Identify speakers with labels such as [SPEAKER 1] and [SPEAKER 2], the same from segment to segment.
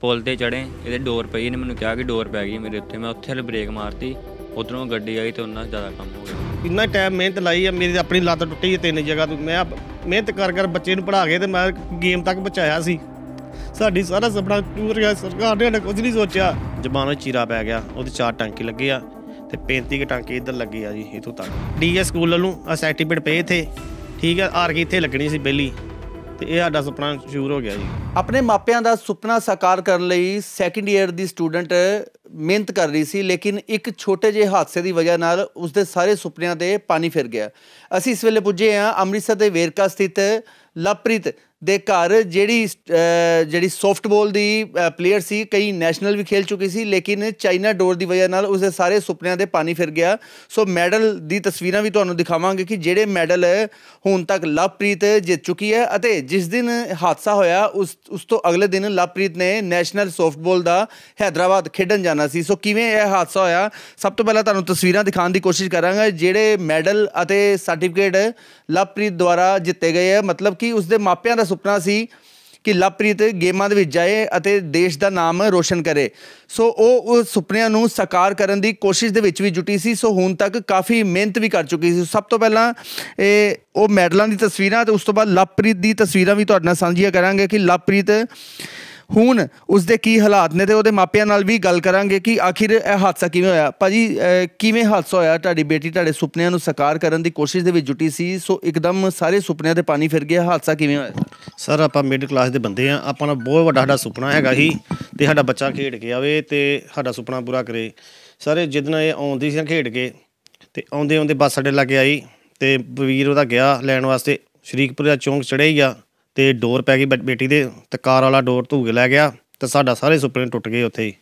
[SPEAKER 1] ਪੁਲ ਤੇ ਚੜੇ ਇਹਦੇ ਡੋਰ ਪਈ ਇਹਨੇ ਮੈਨੂੰ ਕਿਹਾ ਕਿ ਡੋਰ ਪੈ ਗਈ ਮੇਰੇ ਉੱਤੇ ਮੈਂ ਉੱਥੇ ਹਲ ਬ੍ਰੇਕ ਮਾਰਤੀ ਉਧਰੋਂ ਗੱਡੀ ਆਈ ਤੇ ਉਹਨਾਂ ਜ਼ਿਆਦਾ ਕੰਮ ਹੋ ਗਿਆ ਇੰਨਾ ਟਾਈਮ ਮਿਹਨਤ ਲਾਈ ਆ ਮੇਰੀ ਆਪਣੀ ਲੱਤ ਟੁੱਟੀ ਹੈ ਤਿੰਨ ਜਗ੍ਹਾ ਤੋਂ ਮੈਂ ਮਿਹਨਤ ਕਰ ਕਰ ਬੱਚੇ ਨੂੰ ਪੜ੍ਹਾ ਕੇ ਤੇ ਮੈਂ ਗੇਮ ਤੱਕ ਬਚਾਇਆ ਸੀ ਸਾਡੀ ਸਾਰਾ ਸੁਪਨਾ ਟੂਰ ਗਿਆ ਸਰਕਾਰ ਨੇ ਨਾ ਕੁਝ ਨਹੀਂ ਸੋਚਿਆ ਜ਼ਬਾਨੋਂ ਚੀਰਾ ਪੈ ਗਿਆ ਉਹਦੇ ਚਾਰ ਟਾਂਕੇ ਲੱਗੇ ਆ ਤੇ 35 ਕੇ ਟਾਂਕੇ ਇੱਧਰ ਲੱਗੇ ਆ ਜੀ ਇਥੋਂ ਤੱਕ ਡੀਐਸ ਸਕੂਲ ਵੱਲੋਂ ਆ ਸਰਟੀਫਿਕੇਟ ਪਏ ਥੇ ਠੀਕ ਆ ਆਰ ਕੇ ਇੱਥੇ ਲੱਗਣੀ ਸੀ ਪਹਿਲੀ ਤੇ ਇਹ ਸਾਡਾ ਸੁਪਨਾ ਸ਼ੁਰੂ ਹੋ ਗਿਆ ਜੀ
[SPEAKER 2] ਆਪਣੇ ਮਾਪਿਆਂ ਦਾ ਸੁਪਨਾ ਸਾਕਾਰ ਕਰਨ ਲਈ ਸੈਕੰਡ ਈਅਰ ਦੀ ਸਟੂਡੈਂਟ ਮਿਹਨਤ ਕਰ ਰਹੀ ਸੀ ਲੇਕਿਨ ਇੱਕ ਛੋਟੇ ਜਿਹੇ ਹਾਦਸੇ ਦੀ ਵਜ੍ਹਾ ਨਾਲ ਉਸ ਦੇ ਸਾਰੇ ਸੁਪਨਿਆਂ ਦੇ ਪਾਣੀ ਫਿਰ ਗਿਆ ਅਸੀਂ ਇਸ ਵੇਲੇ ਪੁੱਜੇ ਹਾਂ ਅੰਮ੍ਰਿਤਸਰ ਦੇ ਵੇਰਕਾ ਸਥਿਤ ਲਵਪ੍ਰੀਤ ਦੇ ਘਰ ਜਿਹੜੀ ਜਿਹੜੀ ਸੌਫਟਬਾਲ ਦੀ ਪਲੇਅਰ ਸੀ ਕਈ ਨੈਸ਼ਨਲ ਵੀ ਖੇਲ ਚੁੱਕੀ ਸੀ ਲੇਕਿਨ ਚਾਈਨਾ ਡੋਰ ਦੀ ਵਜ੍ਹਾ ਨਾਲ ਉਸਦੇ ਸਾਰੇ ਸੁਪਨਿਆਂ ਦੇ ਪਾਣੀ ਫਿਰ ਗਿਆ ਸੋ ਮੈਡਲ ਦੀ ਤਸਵੀਰਾਂ ਵੀ ਤੁਹਾਨੂੰ ਦਿਖਾਵਾਂਗੇ ਕਿ ਜਿਹੜੇ ਮੈਡਲ ਹੁਣ ਤੱਕ ਲਵਪ੍ਰੀਤ ਜਿੱਤ ਚੁੱਕੀ ਹੈ ਅਤੇ ਜਿਸ ਦਿਨ ਹਾਦਸਾ ਹੋਇਆ ਉਸ ਉਸ ਤੋਂ ਅਗਲੇ ਦਿਨ ਲਵਪ੍ਰੀਤ ਨੇ ਨੈਸ਼ਨਲ ਸੌਫਟਬਾਲ ਦਾ ਹైదరాబాద్ ਖੇਡਣ ਜਾਣਾ ਸੀ ਸੋ ਕਿਵੇਂ ਇਹ ਹਾਦਸਾ ਹੋਇਆ ਸਭ ਤੋਂ ਪਹਿਲਾਂ ਤੁਹਾਨੂੰ ਤਸਵੀਰਾਂ ਦਿਖਾਉਣ ਦੀ ਕੋਸ਼ਿਸ਼ ਕਰਾਂਗਾ ਜਿਹੜੇ ਮੈਡਲ ਅਤੇ ਸਰਟੀਫਿਕੇਟ ਲਵਪ੍ਰੀਤ ਦੁਆਰਾ ਜਿੱਤੇ ਗਏ ਹੈ ਮਤਲਬ ਕਿ ਉਸਦੇ ਮਾਪਿਆਂ ਦਾ ਸੁਪਨਾ ਸੀ ਕਿ ਲਵਪ੍ਰੀਤ ਗੇਮਾਂ ਦੇ ਵਿੱਚ ਜਾਏ ਅਤੇ ਦੇਸ਼ ਦਾ ਨਾਮ ਰੋਸ਼ਨ ਕਰੇ ਸੋ ਉਹ ਉਸ ਸੁਪਨਿਆਂ ਨੂੰ ਸਾਕਾਰ ਕਰਨ ਦੀ ਕੋਸ਼ਿਸ਼ ਦੇ ਵਿੱਚ ਵੀ ਜੁਟੀ ਸੀ ਸੋ ਹੁਣ ਤੱਕ ਕਾਫੀ ਮਿਹਨਤ ਵੀ ਕਰ ਚੁੱਕੀ ਸੀ ਸਭ ਤੋਂ ਪਹਿਲਾਂ ਇਹ ਉਹ ਮੈਡਲਾਂ ਦੀ ਤਸਵੀਰਾਂ ਤੇ ਉਸ ਤੋਂ ਬਾਅਦ ਲਵਪ੍ਰੀਤ ਦੀ ਤਸਵੀਰਾਂ ਵੀ ਤੁਹਾਡੇ ਨਾਲ ਸਾਂਝੀਆਂ ਕਰਾਂਗੇ ਕਿ ਲਵਪ੍ਰੀਤ ਹੁਣ ਉਸ ਦੇ ਕੀ ਹਾਲਾਤ ਨੇ ਤੇ ਉਹਦੇ ਮਾਪਿਆਂ ਨਾਲ ਵੀ ਗੱਲ ਕਰਾਂਗੇ ਕਿ ਆਖਿਰ ਇਹ ਹਾਦਸਾ ਕਿਵੇਂ ਹੋਇਆ ਭਾਜੀ ਕਿਵੇਂ ਹਾਦਸਾ ਹੋਇਆ ਤੁਹਾਡੀ ਬੇਟੀ ਤੁਹਾਡੇ ਸੁਪਨਿਆਂ ਨੂੰ ਸਾਕਾਰ ਕਰਨ ਦੀ ਕੋਸ਼ਿਸ਼ ਦੇ ਵਿੱਚ ਜੁਟੀ ਸੀ ਸੋ ਇੱਕਦਮ ਸਾਰੇ ਸੁਪਨਿਆਂ ਦੇ
[SPEAKER 1] ਪਾਣੀ ਫਿਰ ਗਿਆ ਹਾਦਸਾ ਕਿਵੇਂ ਹੋਇਆ ਸਰ ਆਪਾਂ ਮਿਡ ਕਲਾਸ ਦੇ ਬੰਦੇ ਆ ਆਪਾਂ ਦਾ ਬਹੁਤ ਵੱਡਾ ਸਾਡਾ ਸੁਪਨਾ ਹੈਗਾ ਹੀ ਤੇ ਸਾਡਾ ਬੱਚਾ ਖੇਡ ਕੇ ਆਵੇ ਤੇ ਸਾਡਾ ਸੁਪਨਾ ਪੂਰਾ ਕਰੇ ਸਾਰੇ ਜਿੱਦਣ ਇਹ ਆਉਂਦੀ ਸੀ ਖੇਡ ਕੇ ਤੇ ਆਉਂਦੇ ਆਉਂਦੇ ਬੱਸ ਸਾਡੇ ਲੱਗੇ ਆਈ ਤੇ ਵੀਰ ਉਹਦਾ ਗਿਆ ਲੈਣ ਵਾਸਤੇ ਸ਼ਰੀਕਪੁਰ ਦਾ ਚੌਂਕ ਚੜ੍ਹੇ ਹੀ ਆ ਤੇ ਡੋਰ ਪੈ ਗਈ ਬੇਟੀ ਦੇ ਤੇ ਕਾਰ ਵਾਲਾ ਡੋਰ ਕੇ ਲੈ ਗਿਆ ਤੇ ਸਾਡਾ ਸਾਰੇ ਸੁਪਨੇ ਟੁੱਟ ਗਏ ਉੱਥੇ ਹੀ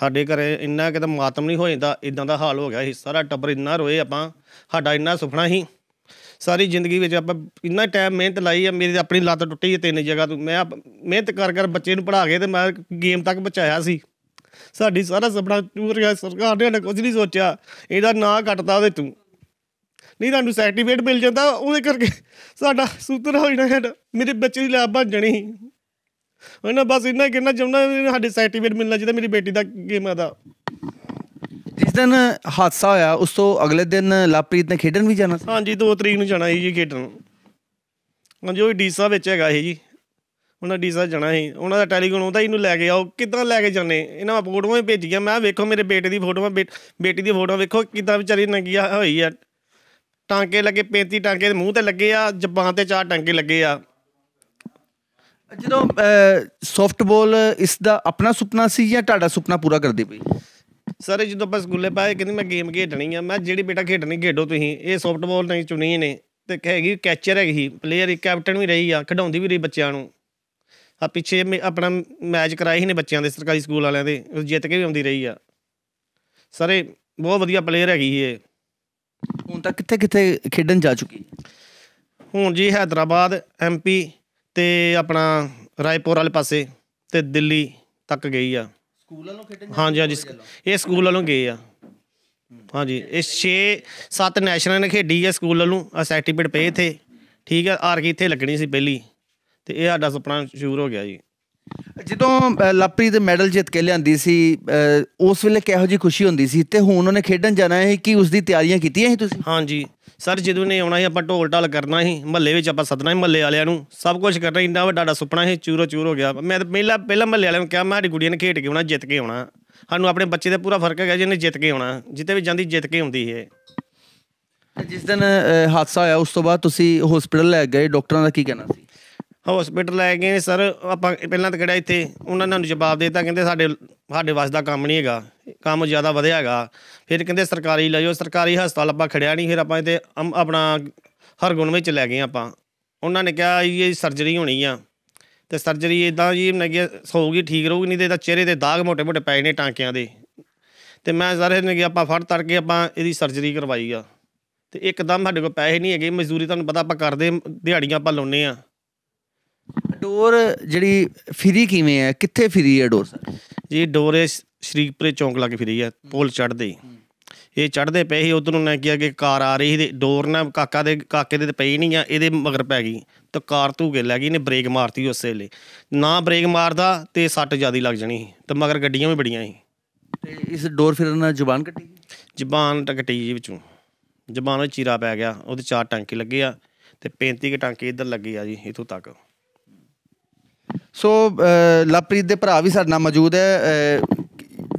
[SPEAKER 1] ਸਾਡੇ ਘਰੇ ਇੰਨਾ ਕਿ ਤਾਂ ਮਾਤਮ ਨਹੀਂ ਹੋ ਜਾਂਦਾ ਇਦਾਂ ਦਾ ਹਾਲ ਹੋ ਗਿਆ ਸੀ ਸਾਰਾ ਟੱਬਰ ਇੰਨਾ ਰੋਏ ਆਪਾਂ ਸਾਡਾ ਇੰਨਾ ਸੁਪਨਾ ਸੀ ਸਾਰੀ ਜ਼ਿੰਦਗੀ ਵਿੱਚ ਆਪਾਂ ਇੰਨਾ ਟਾਈਮ ਮਿਹਨਤ ਲਾਈ ਆ ਮੇਰੀ ਆਪਣੀ ਲੱਤ ਟੁੱਟੀ ਤੇ ਨਹੀਂ ਜਗ੍ਹਾ ਤੋਂ ਮੈਂ ਮਿਹਨਤ ਕਰ ਕਰ ਬੱਚੇ ਨੂੰ ਪੜ੍ਹਾ ਕੇ ਤੇ ਮੈਂ ਗੇਮ ਤੱਕ ਬਚਾਇਆ ਸੀ ਸਾਡੀ ਸਾਰਾ ਸੁਪਨਾ ਚੂਰ ਗਿਆ ਸਰਕਾਰ ਨੇ ਕੁਝ ਨਹੀਂ ਸੋਚਿਆ ਇਹਦਾ ਨਾਂ ਘਟਦਾ ਉਹਦੇ ਤੂੰ ਨਹੀਂ ਤੁਹਾਨੂੰ ਸਰਟੀਫਿਕੇਟ ਮਿਲ ਜਾਂਦਾ ਉਹਦੇ ਕਰਕੇ ਸਾਡਾ ਸੂਤਰ ਹੋ ਜਾਣਾ ਸਾਡਾ ਮੇਰੇ ਬੱਚੇ ਦੀ ਲਾਭ ਬਣ ਜਣੀ ਉਹਨਾਂ ਬਸ ਇੰਨਾ ਕਹਿਣਾ ਚਾਹੁੰਦਾ ਸਾਡੇ ਸਰਟੀਫਿਕੇਟ ਮਿਲਣਾ ਚਾਹੀਦਾ ਮੇਰੀ ਬੇਟੀ ਦਾ ਗੇਮਾਂ ਦਾ ਜਿਸ ਦਿਨ ਹਾਦਸਾ
[SPEAKER 2] ਹੋਇਆ ਉਸ ਤੋਂ ਅਗਲੇ ਦਿਨ ਲਾਪ੍ਰੀਤ ਨੇ ਖੇਡਣ ਵੀ ਜਾਣਾ
[SPEAKER 1] ਹਾਂਜੀ 2 ਤਰੀਕ ਨੂੰ ਜਾਣਾ ਹੈ ਜੀ ਖੇਡਣ ਹਾਂਜੀ ਉਹ ਡੀਸਾ ਵਿੱਚ ਹੈਗਾ ਇਹ ਜੀ ਉਹਨਾਂ ਡੀਸਾ ਜਾਣਾ ਹੈ ਉਹਨਾਂ ਦਾ ਟੈਲੀਗ੍ਰਾਮ ਉਹਦਾ ਇਹਨੂੰ ਲੈ ਕੇ ਆਓ ਕਿੱਦਾਂ ਲੈ ਕੇ ਜਾਣੇ ਇਹਨਾਂ ਮੈਂ ਫੋਟੋਆਂ ਹੀ ਭੇਜੀਆਂ ਮੈਂ ਵੇਖੋ ਮੇਰੇ ਬੇਟੇ ਦੀ ਫੋਟੋਆਂ ਬੇਟੀ ਦੀ ਫੋਟੋ ਵੇਖੋ ਕਿੱਦਾਂ ਵਿਚਾਰੀ ਨੰਗੀ ਹੋਈ ਆ ਟਾਂਕੇ ਲੱਗੇ 35 ਟਾਂਕੇ ਮੂੰਹ ਤੇ ਲੱਗੇ ਆ ਜਬਾਂ ਤੇ ਚਾਰ ਟਾਂਕੇ ਲੱਗੇ ਆ
[SPEAKER 2] ਜਦੋਂ ਸੌਫਟਬਾਲ ਇਸ ਦਾ ਆਪਣਾ ਸੁਪਨਾ ਸੀ ਜਾਂ ਤੁਹਾਡਾ ਸੁਪਨਾ ਪੂਰਾ ਕਰਦੀ ਪਈ
[SPEAKER 1] ਸਰ ਜਦੋਂ ਬਸ ਗੁੱਲੇ ਪਾਏ ਕਹਿੰਦੀ ਮੈਂ ਗੇਮ ਖੇਡਣੀ ਆ ਮੈਂ ਜਿਹੜੀ ਬੇਟਾ ਖੇਡਣੀ ਖੇਡੋ ਤੁਸੀਂ ਇਹ ਸੌਫਟਬਾਲ ਨਹੀਂ ਚੁਣੀ ਨੇ ਤੇ ਹੈਗੀ ਕੈਚਰ ਹੈਗੀ ਪਲੇਅਰ ਕੈਪਟਨ ਵੀ ਰਹੀ ਆ ਖਡਾਉਂਦੀ ਵੀ ਰਹੀ ਬੱਚਿਆਂ ਨੂੰ ਆ ਪਿੱਛੇ ਆਪਣਾ ਮੈਚ ਕਰਾਈ ਸੀ ਨੇ ਬੱਚਿਆਂ ਦੇ ਸਰਕਾਰੀ ਸਕੂਲ ਵਾਲਿਆਂ ਦੇ ਜਿੱਤ ਕੇ ਵੀ ਆਉਂਦੀ ਰਹੀ ਆ ਸਾਰੇ ਬਹੁਤ ਵਧੀਆ ਪਲੇਅਰ ਹੈਗੀ ਇਹ
[SPEAKER 2] ਹੁਣ ਤੱਕ ਕਿੱਥੇ ਕਿੱਥੇ ਖੇਡਣ ਜਾ ਚੁੱਕੀ
[SPEAKER 1] ਹੁਣ ਜੀ ਹైదరాబాద్ ਐਮਪੀ ਤੇ ਆਪਣਾ ਰਾਏਪੁਰ ਵਾਲੇ ਪਾਸੇ ਤੇ ਦਿੱਲੀ ਤੱਕ ਗਈ ਆ ਸਕੂਲ ਵੱਲੋਂ ਖੇਡਣ ਹਾਂਜੀ ਹਾਂਜੀ ਇਹ ਸਕੂਲ ਵੱਲੋਂ ਗਏ ਆ ਹਾਂਜੀ ਇਹ 6 7 ਨੈਸ਼ਨਲ ਨੇ ਖੇਡੀ ਆ ਸਕੂਲ ਵੱਲੋਂ ਆ ਸਰਟੀਫਿਕੇਟ ਪਏ ਇਥੇ ਠੀਕ ਆ ਆਰ ਕੀ ਇਥੇ ਲੱਗਣੀ ਸੀ ਪਹਿਲੀ ਤੇ ਇਹ ਸਾਡਾ ਸੁਪਨਾ ਸ਼ੁਰੂ ਹੋ ਗਿਆ ਜੀ ਜਦੋਂ ਲਾਪਰੀ
[SPEAKER 2] ਦੇ ਮੈਡਲ ਜਿੱਤ ਕੇ ਲਿਆਂਦੀ ਸੀ ਉਸ ਵੇਲੇ ਕਿਹੋ ਜੀ ਖੁਸ਼ੀ ਹੁੰਦੀ ਸੀ ਤੇ ਹੁਣ ਉਹਨੇ ਖੇਡਣ ਜਾਣਾ ਹੈ ਕਿ ਉਸ ਦੀ ਤਿਆਰੀਆਂ ਕੀਤੀਆਂ ਸੀ ਤੁਸੀਂ
[SPEAKER 1] ਹਾਂਜੀ ਸਰ ਜਦੋਂ ਨੇ ਆਉਣਾ ਸੀ ਆਪਾਂ ਢੋਲ ਢਾਲ ਕਰਨਾ ਸੀ ਮੱਲੇ ਵਿੱਚ ਆਪਾਂ ਸੱਦਣਾ ਸੀ ਮੱਲੇ ਵਾਲਿਆਂ ਨੂੰ ਸਭ ਕੁਝ ਕਰਨਾ ਇੰਨਾ ਵੱਡਾ ਦਾ ਸੁਪਨਾ ਸੀ ਚੂਰੋ ਚੂਰ ਹੋ ਗਿਆ ਮੈਂ ਪਹਿਲਾਂ ਪਹਿਲਾਂ ਮੱਲੇ ਵਾਲਿਆਂ ਨੂੰ ਕਿਹਾ ਮੈਂ ਸਾਡੀ ਗੁੜੀਆਂ ਨੇ ਖੇਡ ਕੇ ਆਉਣਾ ਜਿੱਤ ਕੇ ਆਉਣਾ ਸਾਨੂੰ ਆਪਣੇ ਬੱਚੇ ਦਾ ਪੂਰਾ ਫਰਕ ਹੈਗਾ ਜਿਹਨੇ ਜਿੱਤ ਕੇ ਆਉਣਾ ਜਿੱਤੇ ਵੀ ਜਾਂਦੀ ਜਿੱਤ ਕੇ ਆਉਂਦੀ ਹੈ
[SPEAKER 2] ਜਿਸ ਦਿਨ ਹਾਦਸਾ ਹੋਇਆ ਉਸ ਤੋਂ ਬਾਅਦ ਤੁਸੀਂ ਹਸਪੀਟਲ ਲੈ ਗਏ ਡਾਕਟਰਾਂ ਦਾ ਕੀ ਕਹਿਣਾ ਸੀ
[SPEAKER 1] ਹਸਪੀਟਲ ਲੈ ਗਏ ਸਰ ਆਪਾਂ ਪਹਿਲਾਂ ਤਾਂ ਕਿਹੜਾ ਇੱਥੇ ਉਹਨਾਂ ਨੇ ਜਵਾਬ ਦਿੱਤਾ ਕਹਿੰਦੇ ਸਾਡੇ ਸਾਡੇ ਵਾਸ ਦਾ ਕੰਮ ਨਹੀਂ ਹੈਗਾ ਕੰਮ ਜ਼ਿਆਦਾ ਵਧਿਆ ਹੈਗਾ ਫਿਰ ਕਹਿੰਦੇ ਸਰਕਾਰੀ ਲੈ ਜਾਓ ਸਰਕਾਰੀ ਹਸਪਤਾਲ ਆਪਾਂ ਖੜਿਆ ਨਹੀਂ ਫਿਰ ਆਪਾਂ ਇੱਥੇ ਆਪਣਾ ਹਰਗੁਣ ਵਿੱਚ ਲੈ ਗਏ ਆਪਾਂ ਉਹਨਾਂ ਨੇ ਕਿਹਾ ਇਹ ਸਰਜਰੀ ਹੋਣੀ ਆ ਤੇ ਸਰਜਰੀ ਇਦਾਂ ਜੀ ਨਗੇ ਹੋਊਗੀ ਠੀਕ ਰਹੂਗੀ ਨਹੀਂ ਤੇ ਇਹਦਾ ਚਿਹਰੇ ਤੇ ਦਾਗ ਮੋٹے ਮੋٹے ਪੈ ਨੇ ਟਾਂਕਿਆਂ ਦੇ ਤੇ ਮੈਂ ਜ਼ਰੇ ਨੇ ਕਿ ਆਪਾਂ ਫੜ ਤੜ ਕੇ ਆਪਾਂ ਇਹਦੀ ਸਰਜਰੀ ਕਰਵਾਈ ਆ ਤੇ ਇੱਕਦਮ ਸਾਡੇ ਕੋਲ ਪੈਸੇ ਨਹੀਂ ਹੈਗੇ ਮਜ਼ਦੂਰੀ ਤੁਹਾਨੂੰ ਪਤਾ ਆਪਾਂ ਕਰਦੇ ਦਿਹਾੜੀਆਂ ਆਪਾਂ ਲਾਉਨੇ ਆ ਡੋਰ ਜਿਹੜੀ ਫਰੀ ਕਿਵੇਂ ਹੈ ਕਿੱਥੇ ਫਰੀ ਹੈ ਡੋਰ ਸਰ ਜੀ ਡੋਰ ਇਹ ਸ਼ਰੀਕਪੁਰੇ ਚੌਂਕ ਲੱਗ ਫਰੀ ਹੈ ਪੁਲ ਚੜਦੇ ਇਹ ਚੜਦੇ ਪਏ ਸੀ ਉਧਰੋਂ ਨਾ ਕਿਹਾ ਕਿ ਕਾਰ ਆ ਰਹੀ ਸੀ ਡੋਰ ਨਾ ਕਾਕਾ ਦੇ ਕਾਕੇ ਦੇ ਤੇ ਪਈ ਨਹੀਂ ਆ ਇਹਦੇ ਮਗਰ ਪੈ ਗਈ ਤਾਂ ਕਾਰ ਧੂਕੇ ਲੱਗ ਗਈ ਨੇ ਬ੍ਰੇਕ ਮਾਰਤੀ ਉਸੇ ਲਈ ਨਾ ਬ੍ਰੇਕ ਮਾਰਦਾ ਤੇ ਸੱਟ ਜਿਆਦੀ ਲੱਗ ਜਣੀ ਤੇ ਮਗਰ ਗੱਡੀਆਂ ਵੀ ਬੜੀਆਂ ਸੀ ਤੇ ਇਸ ਡੋਰ ਫਿਰਨ ਨਾਲ ਜ਼ੁਬਾਨ ਕੱਟੀ ਜ਼ੁਬਾਨ ਤਾਂ ਕੱਟੀ ਜੀ ਵਿੱਚੋਂ ਜ਼ੁਬਾਨ ਵਿੱਚ ਚੀਰਾ ਪੈ ਗਿਆ ਉਹਦੇ ਚਾਰ ਟਾਂਕੇ ਲੱਗੇ ਆ ਤੇ 35 ਕੇ ਟਾਂਕੇ ਇੱਧਰ ਲੱਗੇ ਆ ਜੀ ਇਥੋਂ ਤੱਕ
[SPEAKER 2] ਸੋ ਲਵਪ੍ਰੀਤ ਦੇ ਭਰਾ ਵੀ ਸਾਡੇ ਨਾਲ ਮੌਜੂਦ ਹੈ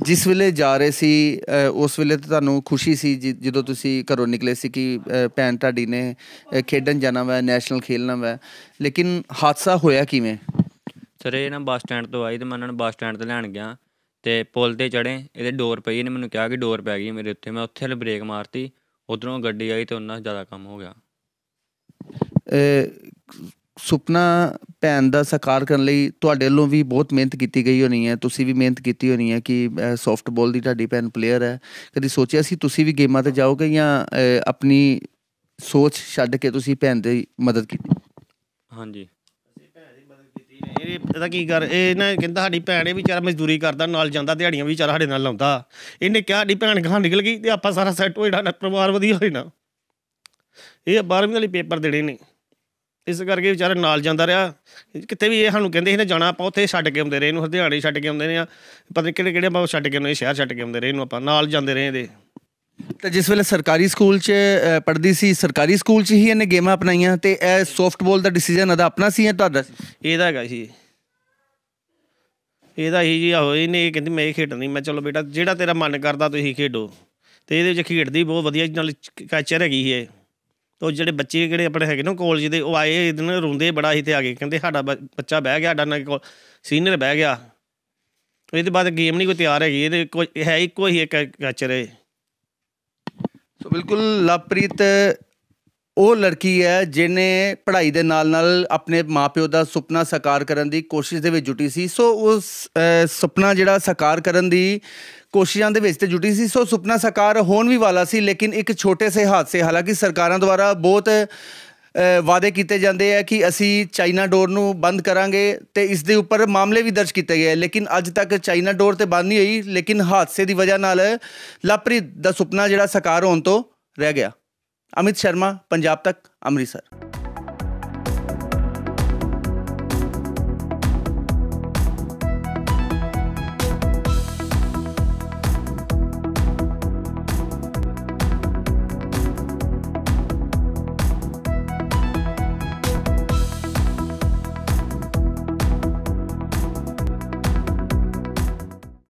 [SPEAKER 2] ਜਿਸ ਵੇਲੇ ਜਾ ਰਹੇ ਸੀ ਉਸ ਵੇਲੇ ਤੁਹਾਨੂੰ ਖੁਸ਼ੀ ਸੀ ਜਦੋਂ ਤੁਸੀਂ ਘਰੋਂ ਨਿਕਲੇ ਸੀ ਕਿ ਭੈਣ ਤੁਹਾਡੀ ਨੇ ਖੇਡਣ ਜਾਣਾ ਵਾ ਨੈਸ਼ਨਲ ਖੇਲਣਾ ਵਾ ਲੇਕਿਨ ਹਾਦਸਾ ਹੋਇਆ ਕਿਵੇਂ
[SPEAKER 1] ਸਰ ਇਹ ਨਾ ਬੱਸ ਸਟੈਂਡ ਤੋਂ ਆਈ ਤੇ ਮੈਂ ਉਹਨਾਂ ਨੂੰ ਬੱਸ ਸਟੈਂਡ ਤੇ ਲੈਣ ਗਿਆ ਤੇ ਪੁਲ ਤੇ ਚੜੇ ਇਹਦੇ ਡੋਰ ਪਈ ਇਹਨੇ ਮੈਨੂੰ ਕਿਹਾ ਕਿ ਡੋਰ ਪੈ ਗਈ ਮੇਰੇ ਉੱਤੇ ਮੈਂ ਉੱਥੇ ਲ ਬ੍ਰੇਕ ਮਾਰਤੀ ਉਧਰੋਂ ਗੱਡੀ ਆਈ ਤੇ ਉਹਨਾਂ ਜ਼ਿਆਦਾ ਕੰਮ ਹੋ ਗਿਆ
[SPEAKER 2] ਸੁਪਨਾ ਭੈਣ ਦਾ ਸਾਕਾਰ ਕਰਨ ਲਈ ਤੁਹਾਡੇ ਵੱਲੋਂ ਵੀ ਬਹੁਤ ਮਿਹਨਤ ਕੀਤੀ ਗਈ ਹੋਣੀ ਹੈ ਤੁਸੀਂ ਵੀ ਮਿਹਨਤ ਕੀਤੀ ਹੋਣੀ ਹੈ ਕਿ ਸੌਫਟਬਾਲ ਦੀ ਤੁਹਾਡੀ ਭੈਣ ਪਲੇਅਰ ਹੈ ਕਦੀ ਸੋਚਿਆ ਸੀ ਤੁਸੀਂ ਵੀ ਗੇਮਾਂ ਤੇ ਜਾਓਗੇ ਜਾਂ ਆਪਣੀ ਸੋਚ ਛੱਡ ਕੇ ਤੁਸੀਂ ਭੈਣ ਦੀ ਮਦਦ ਕੀਤੀ
[SPEAKER 1] ਹਾਂਜੀ ਇਹ ਪਤਾ ਕੀ ਕਰ ਇਹ ਨਾ ਕਹਿੰਦਾ ਸਾਡੀ ਭੈਣ ਇਹ ਵਿਚਾਰਾ ਮਜ਼ਦੂਰੀ ਕਰਦਾ ਨਾਲ ਜਾਂਦਾ ਦਿਹਾੜੀਆਂ ਵੀ ਵਿਚਾਰਾ ਸਾਡੇ ਨਾਲ ਲਾਉਂਦਾ ਇਹਨੇ ਕਿਹਾ ਸਾਡੀ ਭੈਣ ਘਾਂ ਨਿਕਲ ਗਈ ਤੇ ਆਪਾਂ ਸਾਰਾ ਸੈੱਟ ਹੋ ਜਿਹੜਾ ਪਰਿਵਾਰ ਵਧੀਆ ਹੋਈ ਨਾ ਇਹ 12ਵੀਂ ਵਾਲੀ ਪੇਪਰ ਦੇਣੇ ਨੇ ਇਸ ਕਰਕੇ ਵਿਚਾਰੇ ਨਾਲ ਜਾਂਦਾ ਰਿਹਾ ਕਿਤੇ ਵੀ ਇਹ ਸਾਨੂੰ ਕਹਿੰਦੇ ਸੀ ਨਾ ਜਾਣਾ ਆਪਾਂ ਉੱਥੇ ਛੱਡ ਕੇ ਆਉਂਦੇ ਰਹੇ ਇਹਨੂੰ ਹਰਿਆਣੇ ਛੱਡ ਕੇ ਆਉਂਦੇ ਨੇ ਆ ਪਤਾ ਨਹੀਂ ਕਿਹੜੇ ਕਿਹੜੇ ਆਪਾਂ ਛੱਡ ਕੇ ਆਉਂਦੇ ਸ਼ਹਿਰ ਛੱਡ ਕੇ ਆਉਂਦੇ ਰਹੇ ਇਹਨੂੰ ਆਪਾਂ ਨਾਲ ਜਾਂਦੇ ਰਹੇ ਇਹਦੇ ਤਾਂ
[SPEAKER 2] ਜਿਸ ਵੇਲੇ ਸਰਕਾਰੀ ਸਕੂਲ 'ਚ ਪੜ੍ਹਦੀ ਸੀ ਸਰਕਾਰੀ ਸਕੂਲ 'ਚ ਹੀ ਇਹਨੇ ਗੇਮਾਂ ਅਪਣਾਈਆਂ ਤੇ ਇਹ ਸੌਫਟਬਾਲ ਦਾ ਡਿਸੀਜਨ ਅਦਾ ਆਪਣਾ ਸੀ ਜਾਂ ਤੁਹਾਡਾ ਸੀ
[SPEAKER 1] ਇਹਦਾ ਹੈਗਾ ਸੀ ਇਹਦਾ ਹੀ ਜੀ ਹੋਈ ਨਹੀਂ ਇਹ ਕਹਿੰਦੀ ਮੈਂ ਇਹ ਖੇਡਣੀ ਮੈਂ ਚਲੋ ਬੇਟਾ ਜਿਹੜਾ ਤੇਰਾ ਮਨ ਕਰਦਾ ਤੁਸੀਂ ਖੇਡੋ ਤੇ ਇਹਦੇ ਵਿੱਚ ਖੇਡਦੀ ਬਹੁਤ ਵਧੀਆ ਨਾਲ ਕੈਚਰ ਹੈਗੀ ਹੈ ਤੋ ਜਿਹੜੇ ਬੱਚੇ ਜਿਹੜੇ ਆਪਣੇ ਹੈਗੇ ਨਾ ਕਾਲਜ ਦੇ ਉਹ ਆਏ ਇਹਦਨ ਰੋਂਦੇ ਬੜਾ ਹੀ ਤੇ ਆ ਗਏ ਕਹਿੰਦੇ ਸਾਡਾ ਬੱਚਾ ਬਹਿ ਗਿਆ ਸਾਡਾ ਕੋਲ ਸੀਨੀਅਰ ਬਹਿ ਗਿਆ ਇਹਦੇ ਬਾਅਦ ਗੇਮ ਨਹੀਂ ਕੋਈ ਤਿਆਰ ਹੈਗੀ ਇਹਦੇ ਕੋਈ ਹੈ ਇੱਕੋ ਹੀ ਇੱਕ ਕੈਚਰ ਹੈ
[SPEAKER 2] ਸੋ ਬਿਲਕੁਲ ਲਵਪ੍ਰੀਤ ਉਹ ਲੜਕੀ ਹੈ ਜਿਨੇ ਪੜ੍ਹਾਈ ਦੇ ਨਾਲ-ਨਾਲ ਆਪਣੇ ਮਾਪਿਓ ਦਾ ਸੁਪਨਾ ਸਾਕਾਰ ਕਰਨ ਦੀ ਕੋਸ਼ਿਸ਼ ਦੇ ਵਿੱਚ ਜੁਟੀ ਸੀ ਸੋ ਉਸ ਸੁਪਨਾ ਜਿਹੜਾ ਸਾਕਾਰ ਕਰਨ ਦੀ ਕੋਸ਼ਿਸ਼ਾਂ ਦੇ ਵਿੱਚ ਤੇ ਜੁਟੀ ਸੀ ਸੋ ਸੁਪਨਾ ਸਾਕਾਰ ਹੋਣ ਵੀ ਵਾਲਾ ਸੀ ਲੇਕਿਨ ਇੱਕ ਛੋਟੇ ਸੇ ਹਾਦਸੇ ਹਾਲਾਂਕਿ ਸਰਕਾਰਾਂ ਦੁਆਰਾ ਬਹੁਤ ਵਾਅਦੇ ਕੀਤੇ ਜਾਂਦੇ ਆ ਕਿ ਅਸੀਂ ਚਾਈਨਾ ਡੋਰ ਨੂੰ ਬੰਦ ਕਰਾਂਗੇ ਤੇ ਇਸ ਦੇ ਉੱਪਰ ਮਾਮਲੇ ਵੀ ਦਰਜ ਕੀਤੇ ਗਏ ਲੇਕਿਨ ਅੱਜ ਤੱਕ ਚਾਈਨਾ ਡੋਰ ਤੇ ਬੰਦ ਨਹੀਂ ਹੋਈ ਲੇਕਿਨ ਹਾਦਸੇ ਦੀ ਵਜ੍ਹਾ ਨਾਲ ਲਾਪਰੀ ਦਾ ਸੁਪਨਾ ਜਿਹੜਾ ਸਾਕਾਰ ਹੋਣ ਤੋਂ ਰਹਿ ਗਿਆ ਅਮਿਤ ਸ਼ਰਮਾ ਪੰਜਾਬ ਤੱਕ ਅੰਮ੍ਰਿਤਸਰ